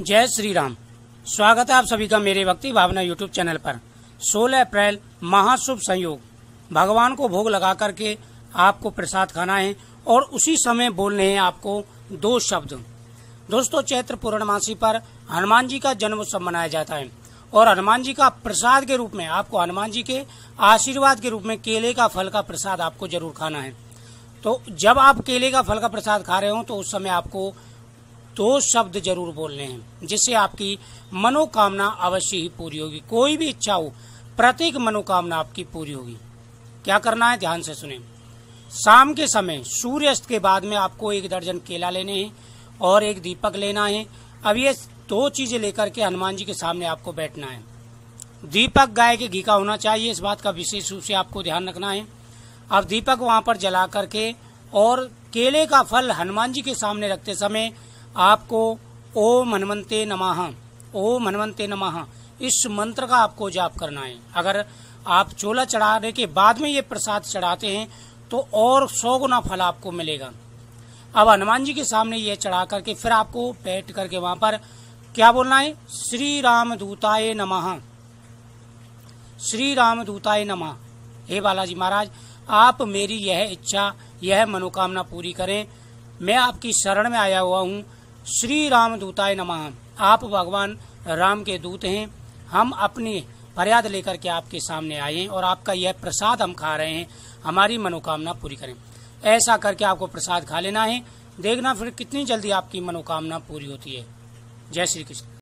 जय श्री राम स्वागत है आप सभी का मेरे भक्ति भावना यूट्यूब चैनल पर 16 अप्रैल महाशुभ संयोग भगवान को भोग लगा करके आपको प्रसाद खाना है और उसी समय बोलने हैं आपको दो शब्द दोस्तों चैत्र पूर्णमासी पर हनुमान जी का जन्म उत्सव मनाया जाता है और हनुमान जी का प्रसाद के रूप में आपको हनुमान जी के आशीर्वाद के रूप में केले का फल का प्रसाद आपको जरूर खाना है तो जब आप केले का फल का प्रसाद खा रहे हो तो उस समय आपको दो शब्द जरूर बोलने हैं जिससे आपकी मनोकामना अवश्य ही पूरी होगी कोई भी इच्छा हो प्रत्येक मनोकामना आपकी पूरी होगी क्या करना है ध्यान से सुने शाम के समय सूर्यास्त के बाद में आपको एक दर्जन केला लेने हैं और एक दीपक लेना है अब ये दो चीजें लेकर के हनुमान जी के सामने आपको बैठना है दीपक गाय के घी का होना चाहिए इस बात का विशेष रूप से आपको ध्यान रखना है अब दीपक वहां पर जला करके और केले का फल हनुमान जी के सामने रखते समय आपको ओ मनवंते नमः ओ मनवंते नमः इस मंत्र का आपको जाप करना है अगर आप चोला चढ़ाने के बाद में ये प्रसाद चढ़ाते हैं तो और सौ गुना फल आपको मिलेगा अब हनुमान जी के सामने ये चढ़ा करके फिर आपको बैठ करके वहां पर क्या बोलना है श्री राम दूताये नमः श्री राम दूताये नमः हे बालाजी महाराज आप मेरी यह इच्छा यह मनोकामना पूरी करें मैं आपकी शरण में आया हुआ हूँ श्री राम दूताय नमः आप भगवान राम के दूत हैं हम अपनी फरियाद लेकर के आपके सामने आए हैं और आपका यह प्रसाद हम खा रहे हैं हमारी मनोकामना पूरी करें ऐसा करके आपको प्रसाद खा लेना है देखना फिर कितनी जल्दी आपकी मनोकामना पूरी होती है जय श्री कृष्ण